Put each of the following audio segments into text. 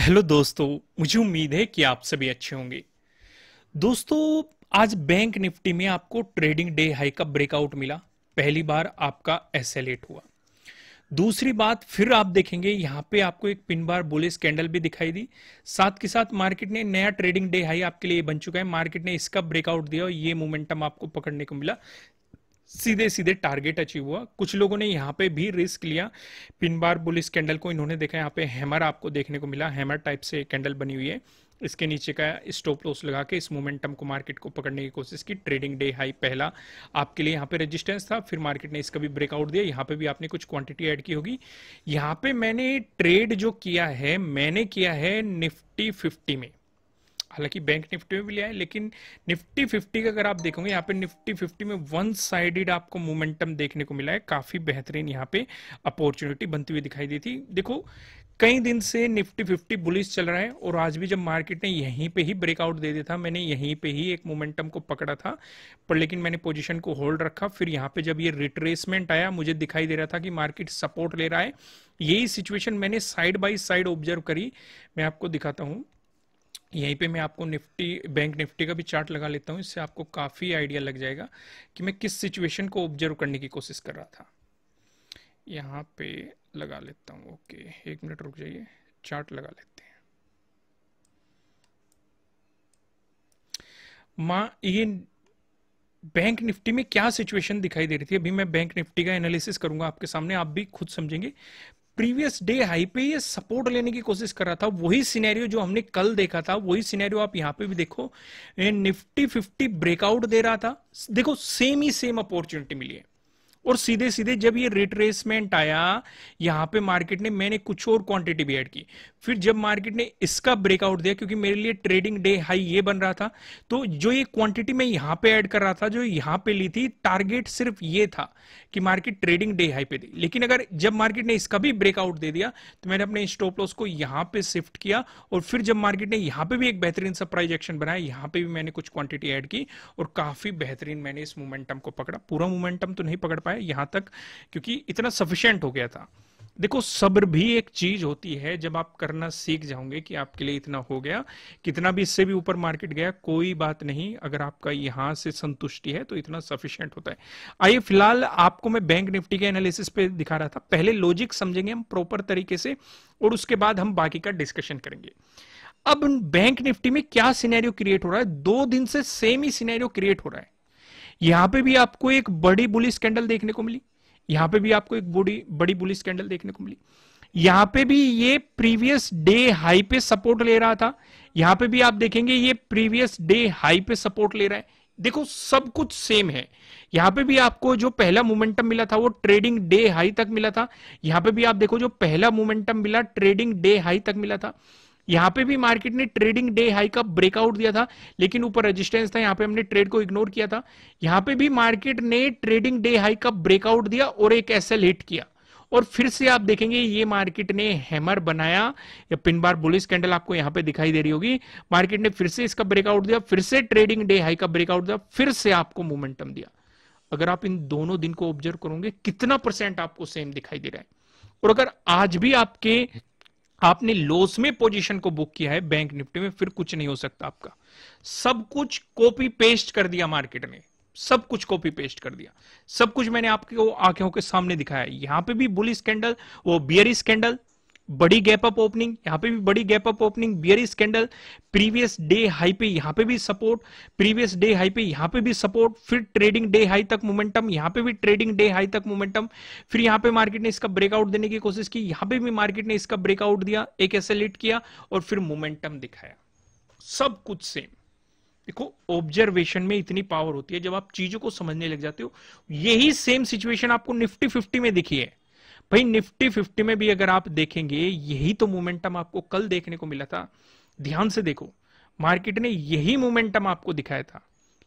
hello दोस्तों मुझे उम्मीद है कि आप सभी अच्छे होंगे दोस्तों आज बैंक निफ्टी में आपको ट्रेडिंग डे हाई का ब्रेकआउट मिला पहली बार आपका ऐसे लेट हुआ दूसरी बात फिर आप देखेंगे यहाँ पे आपको एक पिन बार बोले स्कैंडल भी दिखाई दी साथ के साथ मार्केट ने नया ट्रेडिंग डे हाई आपके लिए बन चुका है मार्केट ने इसका ब्रेकआउट दिया और ये मोमेंटम आपको पकड़ने को मिला सीधे सीधे टारगेट अचीव हुआ कुछ लोगों ने यहाँ पे भी रिस्क लिया पिन बार बुलिस कैंडल को इन्होंने देखा यहाँ पे हैमर आपको देखने को मिला हैमर टाइप से कैंडल बनी हुई है इसके नीचे का स्टॉप लॉस लगा के इस मोमेंटम को मार्केट को पकड़ने की कोशिश की ट्रेडिंग डे हाई पहला आपके लिए यहाँ पे रेजिस्टेंस था फिर मार्केट ने इसका भी ब्रेकआउट दिया यहाँ पे भी आपने कुछ क्वांटिटी ऐड की होगी यहाँ पे मैंने ट्रेड जो किया है मैंने किया है निफ्टी फिफ्टी में हालांकि बैंक निफ्टी में भी लिया है लेकिन निफ्टी फिफ्टी का अगर आप देखोगे यहाँ पे निफ्टी फिफ्टी में वन साइडेड आपको मोमेंटम देखने को मिला है काफी बेहतरीन यहाँ पे अपॉर्चुनिटी बनती हुई दिखाई दी थी देखो कई दिन से निफ्टी फिफ्टी बुलिस चल रहा है और आज भी जब मार्केट ने यहीं पे ही ब्रेकआउट दे दिया था मैंने यहीं पे ही एक मोमेंटम को पकड़ा था पर लेकिन मैंने पोजीशन को होल्ड रखा फिर यहाँ पे जब ये रिट्रेसमेंट आया मुझे दिखाई दे रहा था कि मार्केट सपोर्ट ले रहा है यही सिचुएशन मैंने साइड बाई साइड ऑब्जर्व करी मैं आपको दिखाता हूँ यहीं पे मैं आपको निफ्टी बैंक निफ्टी का भी चार्ट लगा लेता हूँ इससे आपको काफ़ी आइडिया लग जाएगा कि मैं किस सिचुएशन को ऑब्जर्व करने की कोशिश कर रहा था यहाँ पे लगा लेता हूँ ओके एक मिनट रुक जाइए चार्ट लगा लेते हैं माँ ये बैंक निफ्टी में क्या सिचुएशन दिखाई दे रही थी अभी मैं बैंक निफ्टी का एनालिसिस करूंगा आपके सामने आप भी खुद समझेंगे प्रीवियस डे हाई पे ये सपोर्ट लेने की कोशिश कर रहा था वही सिनेरियो जो हमने कल देखा था वही सिनेरियो आप यहाँ पे भी देखो निफ्टी फिफ्टी ब्रेकआउट दे रहा था देखो सेम ही सेम अपॉर्चुनिटी मिली है और सीधे सीधे जब ये रिट्रेसमेंट आया यहां पे मार्केट ने मैंने कुछ और क्वांटिटी भी ऐड की फिर जब मार्केट ने इसका ब्रेकआउट दिया क्योंकि मेरे लिए ट्रेडिंग डे हाई ये बन रहा था तो जो ये क्वांटिटी मैं यहां पे ऐड कर रहा था जो यहां पे ली थी टारगेट सिर्फ ये था कि मार्केट ट्रेडिंग डे हाई पे दी लेकिन अगर जब मार्केट ने इसका भी ब्रेकआउट दे दिया तो मैंने अपने स्टॉप लॉस को यहां पर शिफ्ट किया और फिर जब मार्केट ने यहां पर भी एक बेहतरीन सरप्राइज एक्शन बनाया यहां पर भी मैंने कुछ क्वांटिटी एड की और काफी बेहतरीन मैंने इस मोमेंटम को पकड़ा पूरा मोमेंटम तो नहीं पकड़ पाए यहाँ तक क्योंकि इतना सफिशेंट हो गया था देखो सब्र भी एक चीज होती है जब आप करना सीख जाओगे कि आपके लिए इतना हो गया कितना भी इससे भी ऊपर मार्केट गया कोई बात नहीं अगर आपका यहां से संतुष्टि है तो इतना सफिशियंट होता है आइए फिलहाल आपको मैं बैंक निफ्टी के एनालिसिस पे दिखा रहा था पहले लॉजिक समझेंगे हम प्रॉपर तरीके से और उसके बाद हम बाकी का डिस्कशन करेंगे अब बैंक निफ्टी में क्या सीनेरियो क्रिएट हो रहा है दो दिन से सेम ही सीनेरियो क्रिएट हो रहा है यहां पे भी आपको एक बड़ी बुली स्कैंडल देखने को मिली यहां पे भी आपको एक बड़ी बड़ी बुली स्कैंडल देखने को मिली यहां पे भी ये प्रीवियस डे हाई पे सपोर्ट ले रहा था यहां पे भी आप देखेंगे ये प्रीवियस डे हाई पे सपोर्ट ले रहा है देखो सब कुछ सेम है यहां पे भी आपको जो पहला मोमेंटम मिला था वो ट्रेडिंग डे हाई तक मिला था यहां पे भी आप देखो जो पहला मोमेंटम मिला ट्रेडिंग डे हाई तक मिला था यहां पे भी मार्केट ने ट्रेडिंग डे हाई का ब्रेकआउट दिया था लेकिन ऊपर रेजिस्टेंस था यहां पे हमने ट्रेड को इग्नोर किया था यहां पे भी मार्केट ने ट्रेडिंग डे हाई का ब्रेकआउट दिया और एक एसएल हिट किया और फिर से आप देखेंगे ये मार्केट ने हैमर बनाया या पिन बार बुलिस कैंडल आपको यहां पे दिखाई दे रही होगी मार्केट ने फिर से इसका ब्रेकआउट दिया फिर से ट्रेडिंग डे हाई का ब्रेकआउट दिया फिर से आपको मोमेंटम दिया अगर आप इन दोनों दिन को ऑब्जर्व करोगे कितना परसेंट आपको सेम दिखाई दे रहा है और अगर आज भी आपके आपने लोस में पोजीशन को बुक किया है बैंक निफ्टी में फिर कुछ नहीं हो सकता आपका सब कुछ कॉपी पेस्ट कर दिया मार्केट ने सब कुछ कॉपी पेस्ट कर दिया सब कुछ मैंने आपको आंखों के सामने दिखाया यहां पे भी बुलिस कैंडल वो बियरी कैंडल बड़ी गैप अप ओपनिंग यहां पे भी बड़ी gap up opening bearish candle previous day high पे यहां पे भी सपोर्ट प्रीवियस डे हाई पे यहां पे भी सपोर्ट फिर ट्रेडिंग डे हाई तक मोमेंटम यहां पे भी ट्रेडिंग डे हाई तक मोमेंटम फिर यहां पे मार्केट ने इसका ब्रेकआउट देने की कोशिश की यहां पे भी मार्केट ने इसका ब्रेकआउट दिया एक ऐसे लिट किया और फिर मोमेंटम दिखाया सब कुछ सेम देखो ऑब्जर्वेशन में इतनी पावर होती है जब आप चीजों को समझने लग जाते हो यही सेम सिचुएशन आपको निफ्टी फिफ्टी में दिखी है भाई निफ्टी फिफ्टी में भी अगर आप देखेंगे यही तो मोमेंटम आपको कल देखने को मिला था ध्यान से देखो मार्केट ने यही मोमेंटम आपको दिखाया था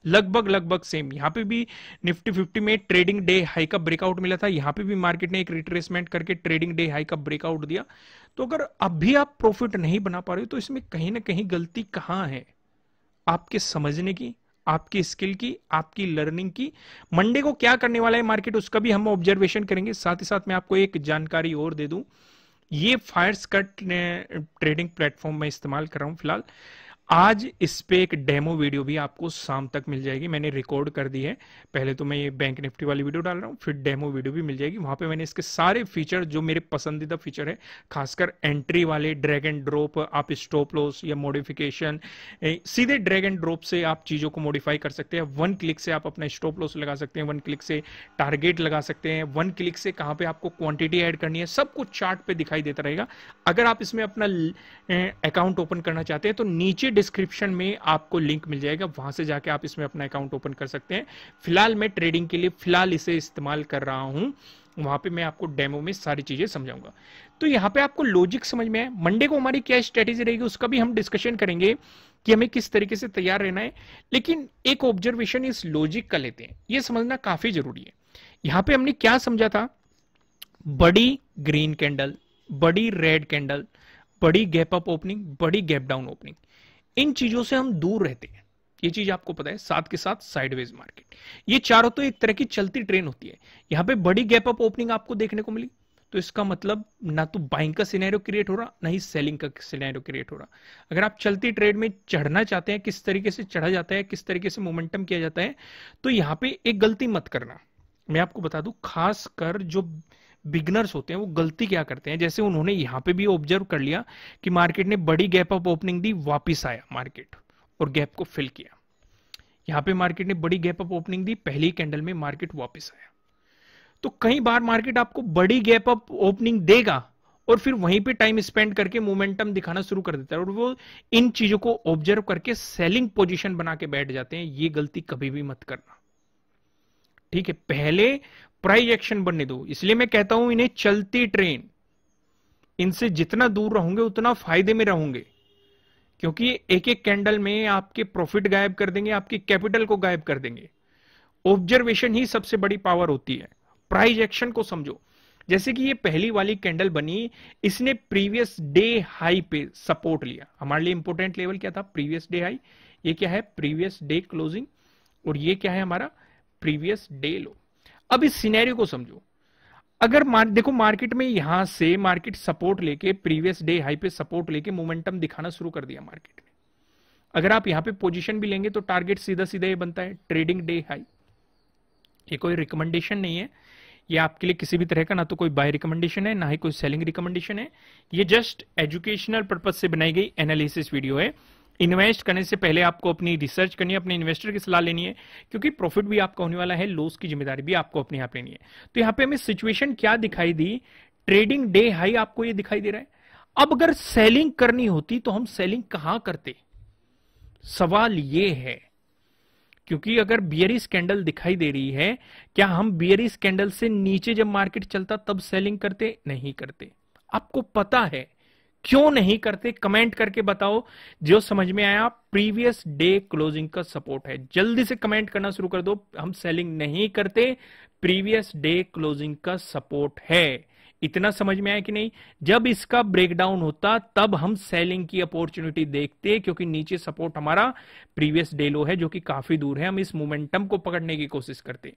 लगभग लगभग सेम यहाँ पे भी निफ्टी फिफ्टी में ट्रेडिंग डे हाई का ब्रेकआउट मिला था यहाँ पे भी मार्केट ने एक रिट्रेसमेंट करके ट्रेडिंग डे हाई का ब्रेकआउट दिया तो अगर अब भी आप प्रॉफिट नहीं बना पा रहे हो तो इसमें कहीं ना कहीं गलती कहाँ है आपके समझने की आपकी स्किल की आपकी लर्निंग की मंडे को क्या करने वाला है मार्केट उसका भी हम ऑब्जर्वेशन करेंगे साथ ही साथ मैं आपको एक जानकारी और दे दूं ये फायर्स कट ट्रेडिंग प्लेटफॉर्म में इस्तेमाल कर रहा हूं फिलहाल आज इस पे एक डेमो वीडियो भी आपको शाम तक मिल जाएगी मैंने रिकॉर्ड कर दी है पहले तो मैं ये बैंक निफ्टी वाली वीडियो डाल रहा हूँ फिर डेमो वीडियो भी मिल जाएगी वहां पे मैंने इसके सारे फीचर जो मेरे पसंदीदा फीचर है खासकर एंट्री वाले ड्रैग एंड ड्रॉप आप स्टॉप लॉस या मॉडिफिकेशन सीधे ड्रैग एंड ड्रॉप से आप चीज़ों को मॉडिफाई कर सकते हैं वन क्लिक से आप अपना स्टॉप लॉस लगा सकते हैं वन क्लिक से टारगेट लगा सकते हैं वन क्लिक से कहाँ पे आपको क्वांटिटी एड करनी है सब कुछ चार्ट पे दिखाई देता रहेगा अगर आप इसमें अपना अकाउंट ओपन करना चाहते हैं तो नीचे डिस्क्रिप्शन में आपको लिंक मिल जाएगा वहां से जाके आप इसमें अपना अकाउंट ओपन कर सकते हैं फिलहाल मैं ट्रेडिंग के लिए फिलहाल इसे इस्तेमाल कर रहा हूं वहां पे मैं आपको डेमो में सारी चीजें समझाऊंगा तो यहाँ पे आपको लॉजिक समझ में है मंडे को हमारी क्या स्ट्रेटेजी रहेगी उसका भी हम डिस्कशन करेंगे कि हमें किस तरीके से तैयार रहना है लेकिन एक ऑब्जर्वेशन इस लॉजिक का लेते हैं ये समझना काफी जरूरी है यहाँ पे हमने क्या समझा था बड़ी ग्रीन कैंडल बड़ी रेड कैंडल बड़ी गैप अप ओपनिंग बड़ी गैप डाउन ओपनिंग इन चीजों से हम दूर रहते हैं ये चीज आपको पता है साथ के साथ साइडवेज मार्केट ये चारों तो एक तरह की चलती ट्रेन होती है यहाँ पे बड़ी गैप अप ओपनिंग आपको देखने को मिली तो इसका मतलब ना तो बाइंग का सिनेरियो क्रिएट हो रहा ना ही सेलिंग का सिनेरियो क्रिएट हो रहा अगर आप चलती ट्रेड में चढ़ना चाहते हैं किस तरीके से चढ़ा जाता है किस तरीके से मोमेंटम किया जाता है तो यहाँ पे एक गलती मत करना मैं आपको बता दू खास जो बिगनर्स होते हैं वो गलती क्या करते हैं जैसे उन्होंने यहां पे भी ऑब्जर्व कर लिया कि मार्केट ने बड़ी गैप अप ओपनिंग दी वापिस आया मार्केट और गैप को फिल किया यहां पे मार्केट ने बड़ी गैप अप ओपनिंग दी पहली कैंडल में मार्केट वापिस आया तो कई बार मार्केट आपको बड़ी गैप अप ओपनिंग देगा और फिर वहीं पे टाइम स्पेंड करके मोमेंटम दिखाना शुरू कर देता है और वो इन चीजों को ऑब्जर्व करके सेलिंग पोजीशन बना के बैठ जाते हैं ये गलती कभी भी मत करना ठीक है पहले प्राइज एक्शन बनने दो इसलिए मैं कहता हूं इन्हें चलती ट्रेन इनसे जितना दूर रहोगे उतना फायदे में रहोगे क्योंकि एक एक कैंडल में आपके प्रॉफिट गायब कर देंगे आपके कैपिटल को गायब कर देंगे ऑब्जर्वेशन ही सबसे बड़ी पावर होती है प्राइज एक्शन को समझो जैसे कि ये पहली वाली कैंडल बनी इसने प्रीवियस डे हाई पे सपोर्ट लिया हमारे लिए इंपोर्टेंट लेवल क्या था प्रीवियस डे हाई ये क्या है प्रीवियस डे क्लोजिंग और ये क्या है हमारा प्रीवियस डे लो अब इस सिनेरियो को समझो अगर मार, देखो मार्केट में यहां से मार्केट सपोर्ट लेके प्रीवियस डे हाई पे सपोर्ट लेके मोमेंटम दिखाना शुरू कर दिया मार्केट ने अगर आप यहां पे पोजीशन भी लेंगे तो टारगेट सीधा सीधा ये बनता है ट्रेडिंग डे हाई ये कोई रिकमेंडेशन नहीं है ये आपके लिए किसी भी तरह का ना तो कोई बाय रिकमेंडेशन है ना ही कोई सेलिंग रिकमेंडेशन है ये जस्ट एजुकेशनल पर्पज से बनाई गई एनालिसिस वीडियो है इन्वेस्ट करने से पहले आपको अपनी रिसर्च करनी है अपने इन्वेस्टर की सलाह लेनी है क्योंकि प्रॉफिट भी आपका होने वाला है लॉस की जिम्मेदारी भी आपको अपने आप लेनी है तो यहां पे हमें सिचुएशन क्या दिखाई दी ट्रेडिंग डे हाई आपको ये दिखाई दे रहा है अब अगर सेलिंग करनी होती तो हम सेलिंग कहां करते सवाल ये है क्योंकि अगर बियरी स्कैंडल दिखाई दे रही है क्या हम बियरी स्कैंडल से नीचे जब मार्केट चलता तब सेलिंग करते नहीं करते आपको पता है क्यों नहीं करते कमेंट करके बताओ जो समझ में आया प्रीवियस डे क्लोजिंग का सपोर्ट है जल्दी से कमेंट करना शुरू कर दो हम सेलिंग नहीं करते प्रीवियस डे क्लोजिंग का सपोर्ट है इतना समझ में आया कि नहीं जब इसका ब्रेकडाउन होता तब हम सेलिंग की अपॉर्चुनिटी देखते क्योंकि नीचे सपोर्ट हमारा प्रीवियस डे लो है जो कि काफी दूर है हम इस मोमेंटम को पकड़ने की कोशिश करते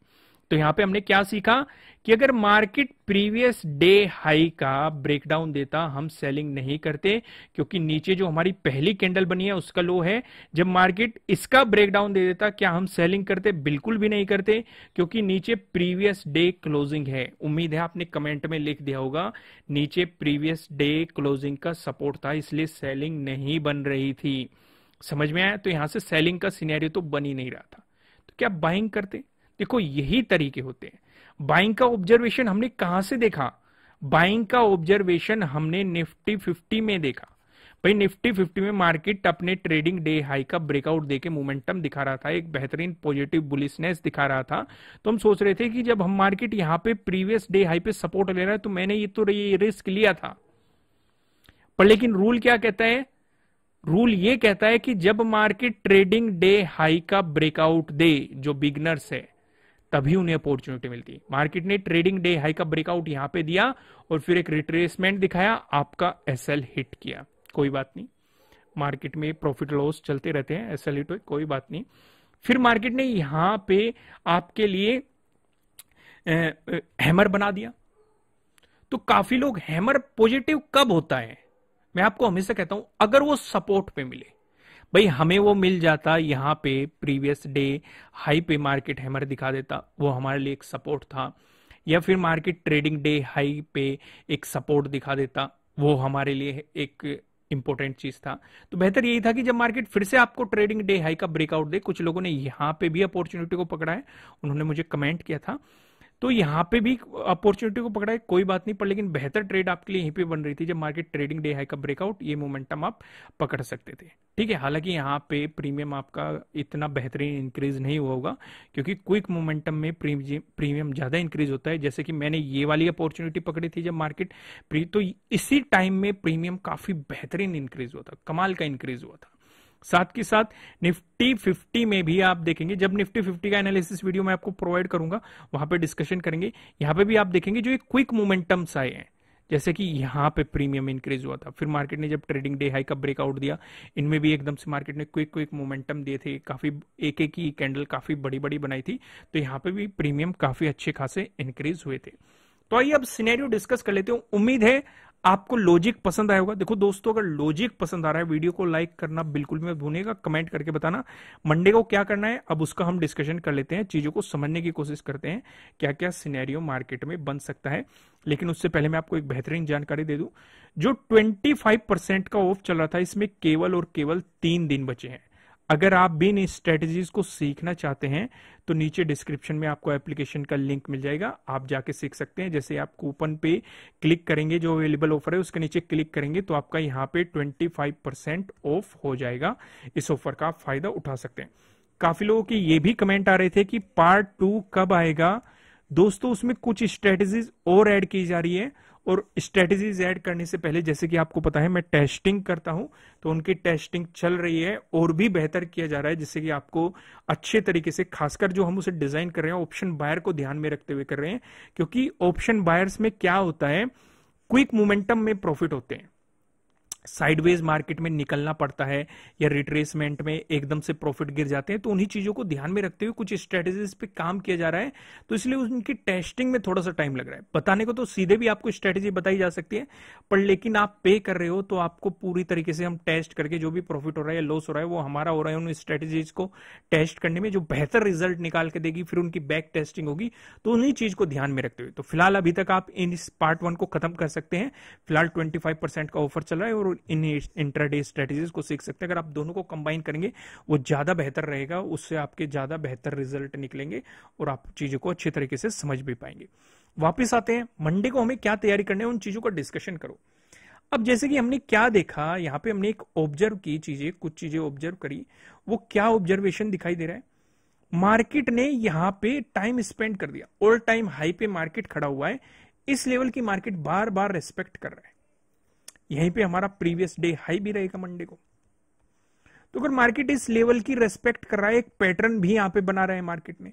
तो यहां पे हमने क्या सीखा कि अगर मार्केट प्रीवियस डे हाई का ब्रेकडाउन देता हम सेलिंग नहीं करते क्योंकि नीचे जो हमारी पहली कैंडल बनी है उसका लो है जब मार्केट इसका ब्रेकडाउन दे देता क्या हम सेलिंग करते बिल्कुल भी नहीं करते क्योंकि नीचे प्रीवियस डे क्लोजिंग है उम्मीद है आपने कमेंट में लिख दिया होगा नीचे प्रीवियस डे क्लोजिंग का सपोर्ट था इसलिए सेलिंग नहीं बन रही थी समझ में आया तो यहां से सेलिंग का सीनेरियो तो बन ही नहीं रहा था तो क्या बाइंग करते देखो यही तरीके होते हैं बाइंग का ऑब्जर्वेशन हमने कहा से देखा बाइंग का ऑब्जर्वेशन हमने निफ्टी फिफ्टी में देखा भाई निफ्टी फिफ्टी में मार्केट अपने ट्रेडिंग डे हाई का ब्रेकआउट देके मोमेंटम दिखा रहा था एक बेहतरीन पॉजिटिव बुलिसनेस दिखा रहा था तो हम सोच रहे थे कि जब हम मार्केट यहां पे प्रीवियस डे हाई पे सपोर्ट ले रहा है तो मैंने ये तो ये रिस्क लिया था पर लेकिन रूल क्या कहता है रूल ये कहता है कि जब मार्केट ट्रेडिंग डे हाई का ब्रेकआउट दे जो बिगनर्स है तभी उन्हें अपॉर्चुनिटी मिलती मार्केट ने ट्रेडिंग डे हाई का ब्रेकआउट यहां पे दिया और फिर एक रिट्रेसमेंट दिखाया आपका एस हिट किया कोई बात नहीं मार्केट में प्रॉफिट लॉस चलते रहते हैं एस हिट हो कोई बात नहीं फिर मार्केट ने यहां पे आपके लिए हैमर बना दिया तो काफी लोग हैमर पॉजिटिव कब होता है मैं आपको हमेशा कहता हूं अगर वो सपोर्ट पे मिले भाई हमें वो मिल जाता यहाँ पे प्रीवियस डे हाई पे मार्केट हैमर दिखा देता वो हमारे लिए एक सपोर्ट था या फिर मार्केट ट्रेडिंग डे हाई पे एक सपोर्ट दिखा देता वो हमारे लिए एक इंपॉर्टेंट चीज था तो बेहतर यही था कि जब मार्केट फिर से आपको ट्रेडिंग डे हाई का ब्रेकआउट दे कुछ लोगों ने यहाँ पे भी अपॉर्चुनिटी को पकड़ा है उन्होंने मुझे कमेंट किया था तो यहाँ पे भी अपॉर्चुनिटी को पकड़ा है कोई बात नहीं पर लेकिन बेहतर ट्रेड आपके लिए यहीं पे बन रही थी जब मार्केट ट्रेडिंग डे हाई का ब्रेकआउट ये मोमेंटम आप पकड़ सकते थे ठीक है हालांकि यहाँ पे प्रीमियम आपका इतना बेहतरीन इंक्रीज नहीं हुआ होगा क्योंकि क्विक मोमेंटम में प्रीमियम ज्यादा इंक्रीज होता है जैसे कि मैंने ये वाली अपॉर्चुनिटी पकड़ी थी जब मार्केट तो इसी टाइम में प्रीमियम काफी बेहतरीन इंक्रीज हुआ था कमाल का इंक्रीज हुआ था साथ के साथ निफ्टी 50 में भी आप देखेंगे जब निफ्टी 50 का एनालिसिस वीडियो मैं आपको प्रोवाइड करूंगा वहां पे डिस्कशन करेंगे यहां पे भी आप देखेंगे जो एक क्विक मोमेंटम्स आए हैं जैसे कि यहां पे प्रीमियम इंक्रीज हुआ था फिर मार्केट ने जब ट्रेडिंग डे हाई का ब्रेकआउट दिया इनमें भी एकदम से मार्केट ने क्विक क्विक मोमेंटम दिए थे काफी एक एक ही कैंडल काफी बड़ी बड़ी बनाई थी तो यहाँ पे भी प्रीमियम काफी अच्छे खासे इंक्रीज हुए थे तो आइए अब सिनेरियो डिस्कस कर लेते हैं उम्मीद है आपको लॉजिक पसंद आया होगा देखो दोस्तों अगर लॉजिक पसंद आ रहा है वीडियो को लाइक करना बिल्कुल भी मत कमेंट करके बताना मंडे को क्या करना है अब उसका हम डिस्कशन कर लेते हैं चीजों को समझने की कोशिश करते हैं क्या क्या सिनेरियो मार्केट में बन सकता है लेकिन उससे पहले मैं आपको एक बेहतरीन जानकारी दे दूं जो 25% का ऑफ चल रहा था इसमें केवल और केवल तीन दिन बचे हैं अगर आप भी इन स्ट्रेटजीज को सीखना चाहते हैं तो नीचे डिस्क्रिप्शन में आपको एप्लीकेशन का लिंक मिल जाएगा आप जाके सीख सकते हैं जैसे आप कूपन पे क्लिक करेंगे जो अवेलेबल ऑफर है उसके नीचे क्लिक करेंगे तो आपका यहाँ पे 25 परसेंट ऑफ हो जाएगा इस ऑफर का आप फायदा उठा सकते हैं काफी लोगों के ये भी कमेंट आ रहे थे कि पार्ट टू कब आएगा दोस्तों उसमें कुछ स्ट्रेटेजीज और एड की जा रही है और स्ट्रेटजीज ऐड करने से पहले जैसे कि आपको पता है मैं टेस्टिंग करता हूं तो उनकी टेस्टिंग चल रही है और भी बेहतर किया जा रहा है जिससे कि आपको अच्छे तरीके से खासकर जो हम उसे डिजाइन कर रहे हैं ऑप्शन बायर को ध्यान में रखते हुए कर रहे हैं क्योंकि ऑप्शन बायर्स में क्या होता है क्विक मोमेंटम में प्रॉफिट होते हैं साइडवेज मार्केट में निकलना पड़ता है या रिट्रेसमेंट में एकदम से प्रॉफिट गिर जाते हैं तो उन्हीं चीजों को ध्यान में रखते हुए कुछ स्ट्रेटेजीज पे काम किया जा रहा है तो इसलिए उनकी टेस्टिंग में थोड़ा सा टाइम लग रहा है बताने को तो सीधे भी आपको स्ट्रेटेजी बताई जा सकती है पर लेकिन आप पे कर रहे हो तो आपको पूरी तरीके से हम टेस्ट करके जो भी प्रॉफिट हो रहा है या लॉस हो रहा है वो हमारा हो रहा है उन स्ट्रेटेजीज को टेस्ट करने में जो बेहतर रिजल्ट निकाल के देगी फिर उनकी बैक टेस्टिंग होगी तो उन्हीं चीज को ध्यान में रखते हुए तो फिलहाल अभी तक आप इन पार्ट वन को खत्म कर सकते हैं फिलहाल ट्वेंटी का ऑफर चल रहा है और इन इंट्राडे स्ट्रेटेजीज को सीख सकते हैं अगर आप दोनों को कंबाइन करेंगे वो ज़्यादा बेहतर रहेगा उससे आपके ज़्यादा बेहतर रिजल्ट निकलेंगे और आप चीज़ों को अच्छे तरीके से समझ भी पाएंगे वापस आते हैं मंडे को हमें क्या तैयारी करनी है उन चीज़ों का डिस्कशन करो अब जैसे कि हमने क्या देखा यहाँ पे हमने एक ऑब्जर्व की चीजें कुछ चीजें ऑब्जर्व करी वो क्या ऑब्जर्वेशन दिखाई दे रहा है मार्केट ने यहाँ पे टाइम स्पेंड कर दिया ऑल टाइम हाई पे मार्केट खड़ा हुआ है इस लेवल की मार्केट बार बार रेस्पेक्ट कर रहा है यहीं पे हमारा प्रीवियस डे हाई भी रहेगा मंडे को तो अगर मार्केट इस लेवल की रेस्पेक्ट कर रहा है एक पैटर्न भी यहां पे बना रहा है मार्केट में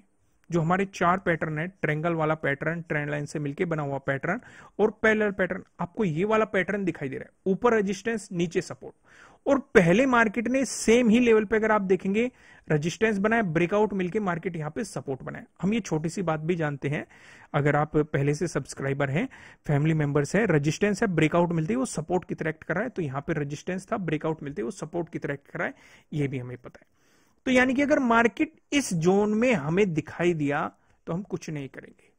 जो हमारे चार पैटर्न है ट्रेंगल वाला पैटर्न ट्रेंड लाइन से मिलके बना हुआ पैटर्न और पैरेलल पैटर्न आपको ये वाला पैटर्न दिखाई दे रहा है ऊपर रेजिस्टेंस नीचे सपोर्ट और पहले मार्केट ने सेम ही लेवल पे अगर आप देखेंगे रेजिस्टेंस बनाए ब्रेकआउट मिलके मार्केट यहाँ पे सपोर्ट बनाए हम ये छोटी सी बात भी जानते हैं अगर आप पहले से सब्सक्राइबर हैं फैमिली मेंबर्स है रेजिस्टेंस है ब्रेकआउट मिलते वो सपोर्ट की तरह एक्ट कर रहा है तो यहाँ पे रजिस्टेंस था ब्रेकआउट मिलते वो सपोर्ट की तरह एक्ट कर रहा है ये भी हमें पता है तो यानी कि अगर मार्केट इस जोन में हमें दिखाई दिया तो हम कुछ नहीं करेंगे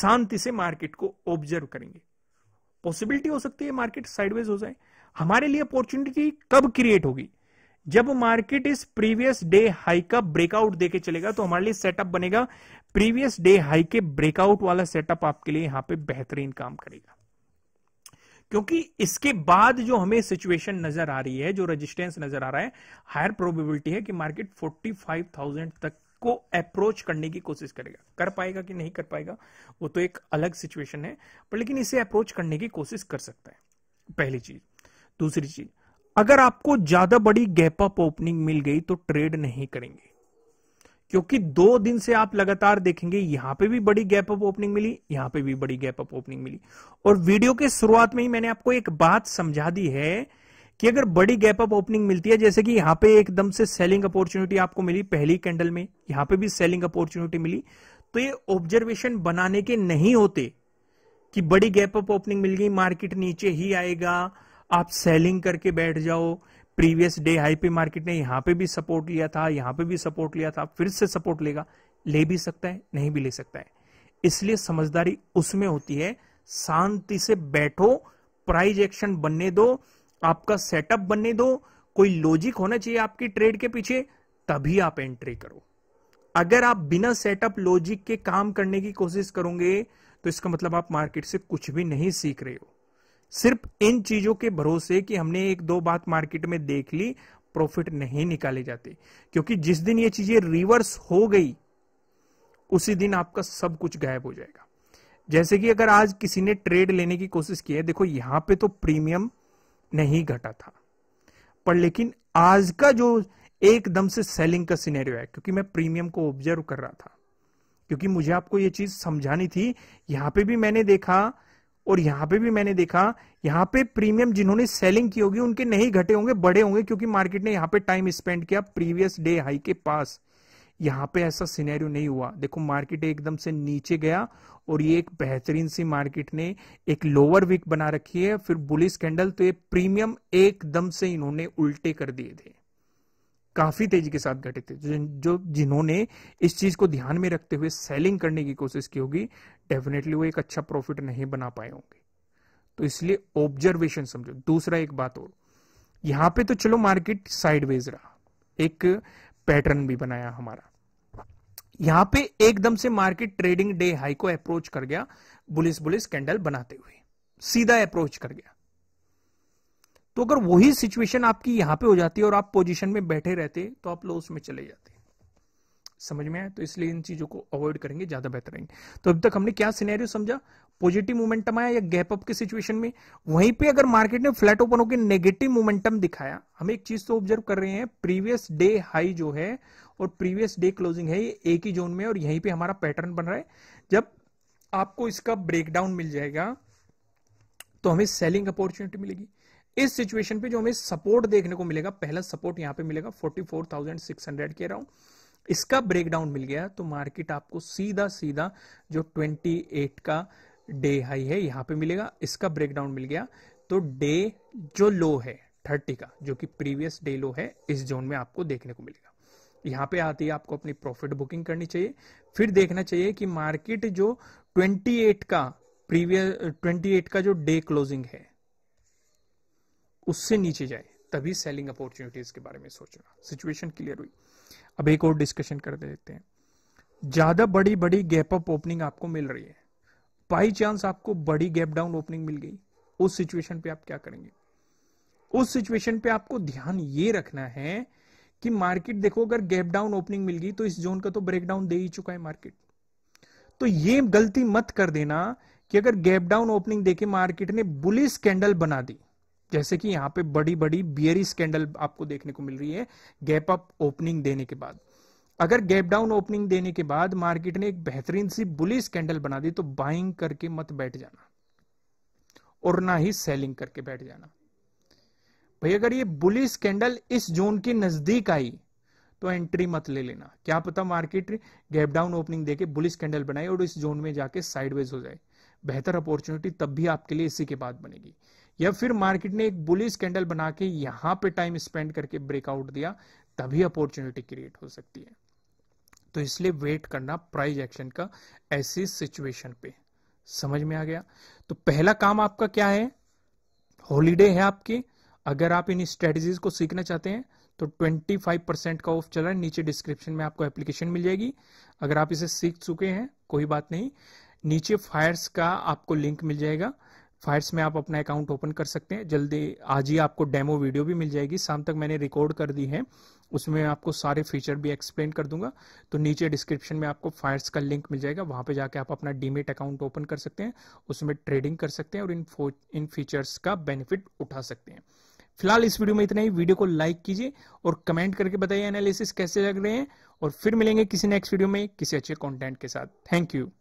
शांति से मार्केट को ऑब्जर्व करेंगे पॉसिबिलिटी हो सकती है मार्केट साइडवेज हो जाए हमारे लिए अपॉर्चुनिटी कब क्रिएट होगी जब मार्केट इस प्रीवियस डे हाई का ब्रेकआउट देके चलेगा तो हमारे लिए सेटअप बनेगा प्रीवियस डे हाई के ब्रेकआउट वाला सेटअप आपके लिए यहां पे बेहतरीन काम करेगा क्योंकि इसके बाद जो हमें सिचुएशन नजर आ रही है जो रेजिस्टेंस नजर आ रहा है हायर प्रोबेबिलिटी है कि मार्केट 45,000 तक को अप्रोच करने की कोशिश करेगा कर पाएगा कि नहीं कर पाएगा वो तो एक अलग सिचुएशन है पर लेकिन इसे अप्रोच करने की कोशिश कर सकता है पहली चीज दूसरी चीज अगर आपको ज्यादा बड़ी गैप अप ओपनिंग मिल गई तो ट्रेड नहीं करेंगे क्योंकि दो दिन से आप लगातार देखेंगे यहां पे भी बड़ी गैप अप ओपनिंग मिली यहां पे भी बड़ी गैप अप ओपनिंग मिली और वीडियो के शुरुआत में ही मैंने आपको एक बात समझा दी है कि अगर बड़ी गैप अप ओपनिंग मिलती है जैसे कि यहां पे एकदम से सेलिंग अपॉर्चुनिटी आपको मिली पहली कैंडल में यहां पे भी सेलिंग अपॉर्चुनिटी मिली तो ये ऑब्जर्वेशन बनाने के नहीं होते कि बड़ी गैप अप ओपनिंग मिल गई मार्केट नीचे ही आएगा आप सेलिंग करके बैठ जाओ प्रीवियस डे हाई पे मार्केट ने यहां पे भी सपोर्ट लिया था यहां पे भी सपोर्ट लिया था फिर से सपोर्ट लेगा ले भी सकता है नहीं भी ले सकता है इसलिए समझदारी उसमें होती है शांति से बैठो प्राइज एक्शन बनने दो आपका सेटअप बनने दो कोई लॉजिक होना चाहिए आपकी ट्रेड के पीछे तभी आप एंट्री करो अगर आप बिना सेटअप लॉजिक के काम करने की कोशिश करोगे तो इसका मतलब आप मार्केट से कुछ भी नहीं सीख रहे हो सिर्फ इन चीजों के भरोसे कि हमने एक दो बात मार्केट में देख ली प्रॉफिट नहीं निकाले जाते क्योंकि जिस दिन ये चीजें रिवर्स हो गई उसी दिन आपका सब कुछ गायब हो जाएगा जैसे कि अगर आज किसी ने ट्रेड लेने की कोशिश की है देखो यहां पे तो प्रीमियम नहीं घटा था पर लेकिन आज का जो एकदम से सेलिंग का सिनेरियो है क्योंकि मैं प्रीमियम को ऑब्जर्व कर रहा था क्योंकि मुझे आपको यह चीज समझानी थी यहां पे भी मैंने देखा और यहां पे भी मैंने देखा यहां पे प्रीमियम जिन्होंने सेलिंग की होगी उनके नहीं घटे होंगे बढ़े होंगे क्योंकि मार्केट ने यहां पे टाइम स्पेंड किया प्रीवियस डे हाई के पास यहां पे ऐसा सिनेरियो नहीं हुआ देखो मार्केट एकदम से नीचे गया और ये एक बेहतरीन सी मार्केट ने एक लोअर वीक बना रखी है फिर बुलिस कैंडल तो ये प्रीमियम एकदम से इन्होंने उल्टे कर दिए थे काफी तेजी के साथ घटे थे जो जिन्होंने इस चीज को ध्यान में रखते हुए सेलिंग करने की कोशिश की होगी डेफिनेटली वो एक अच्छा प्रॉफिट नहीं बना पाए होंगे तो इसलिए ऑब्जर्वेशन समझो दूसरा एक बात और यहां पे तो चलो मार्केट साइडवेज रहा एक पैटर्न भी बनाया हमारा यहां पे एकदम से मार्केट ट्रेडिंग डे हाई को अप्रोच कर गया बुलिस बुलिस कैंडल बनाते हुए सीधा अप्रोच कर गया तो अगर वही सिचुएशन आपकी यहां पे हो जाती है और आप पोजीशन में बैठे रहते तो आप लॉस में चले जाते समझ में आए तो इसलिए इन चीजों को अवॉइड करेंगे ज्यादा बेहतर रहेंगे तो अब तक हमने क्या सिनेरियो समझा पॉजिटिव मोमेंटम आया या गैप अप के सिचुएशन में वहीं पे अगर मार्केट ने फ्लैट ओपन होकर नेगेटिव मोमेंटम दिखाया हम एक चीज तो ऑब्जर्व कर रहे हैं प्रीवियस डे हाई जो है और प्रीवियस डे क्लोजिंग है ये एक ही जोन में और यहीं पे हमारा पैटर्न बन रहा है जब आपको इसका ब्रेकडाउन मिल जाएगा तो हमें सेलिंग अपॉर्चुनिटी मिलेगी इस सिचुएशन पे जो हमें सपोर्ट देखने को मिलेगा पहला सपोर्ट यहाँ पे मिलेगा 44,600 के रहा इसका ब्रेकडाउन मिल गया तो मार्केट आपको सीधा सीधा जो 28 का डे हाई है यहाँ पे मिलेगा इसका ब्रेकडाउन मिल गया तो डे जो लो है 30 का जो कि प्रीवियस डे लो है इस जोन में आपको देखने को मिलेगा यहाँ पे आते ही आपको अपनी प्रॉफिट बुकिंग करनी चाहिए फिर देखना चाहिए कि मार्केट जो 28 का प्रीवियस 28 का जो डे क्लोजिंग है उससे नीचे जाए तभी सेलिंग अपॉर्चुनिटीज के बारे में सोचना सिचुएशन क्लियर हुई अब एक और डिस्कशन कर देते हैं ज्यादा बड़ी बड़ी गैप अप ओपनिंग आपको मिल रही है बाई चांस आपको बड़ी गैप डाउन ओपनिंग मिल गई उस सिचुएशन पे आप क्या करेंगे उस सिचुएशन पे आपको ध्यान ये रखना है कि मार्केट देखो अगर गैप डाउन ओपनिंग मिल गई तो इस जोन का तो ब्रेकडाउन दे ही चुका है मार्केट तो ये गलती मत कर देना कि अगर गैप डाउन ओपनिंग देके मार्केट ने बुलिस कैंडल बना दी जैसे कि यहाँ पे बड़ी बड़ी बियरी स्कैंडल आपको देखने को मिल रही है गैप अप ओपनिंग देने के बाद अगर गैप डाउन ओपनिंग देने के बाद मार्केट ने एक बेहतरीन सी बुलिस कैंडल बना दी तो बाइंग करके मत बैठ जाना और ना ही सेलिंग करके बैठ जाना भाई अगर ये बुलिस कैंडल इस जोन के नजदीक आई तो एंट्री मत ले लेना क्या पता मार्केट गैप डाउन ओपनिंग देके बुलिस कैंडल बनाए और इस जोन में जाके साइडवेज हो जाए बेहतर अपॉर्चुनिटी तब भी आपके लिए इसी के बाद बनेगी या फिर मार्केट ने एक बुलिस कैंडल बना के यहां पे टाइम स्पेंड करके ब्रेकआउट दिया तभी अपॉर्चुनिटी क्रिएट हो सकती है तो इसलिए वेट करना प्राइज एक्शन का ऐसी सिचुएशन पे समझ में आ गया तो पहला काम आपका क्या है हॉलीडे है आपके अगर आप इन स्ट्रेटजीज को सीखना चाहते हैं तो 25 परसेंट का ऑफ चल रहा है नीचे डिस्क्रिप्शन में आपको एप्लीकेशन मिल जाएगी अगर आप इसे सीख चुके हैं कोई बात नहीं नीचे फायर्स का आपको लिंक मिल जाएगा फायर्स में आप अपना अकाउंट ओपन कर सकते हैं जल्दी आज ही आपको डेमो वीडियो भी मिल जाएगी शाम तक मैंने रिकॉर्ड कर दी है उसमें आपको सारे फीचर भी एक्सप्लेन कर दूंगा तो नीचे डिस्क्रिप्शन में आपको फायर्स का लिंक मिल जाएगा वहां पे जाके आप अपना डीमेट अकाउंट ओपन कर सकते हैं उसमें ट्रेडिंग कर सकते हैं और इन इन फीचर्स का बेनिफिट उठा सकते हैं फिलहाल इस वीडियो में इतना ही वीडियो को लाइक कीजिए और कमेंट करके बताइए एनालिसिस कैसे लग रहे हैं और फिर मिलेंगे किसी नेक्स्ट वीडियो में किसी अच्छे कॉन्टेंट के साथ थैंक यू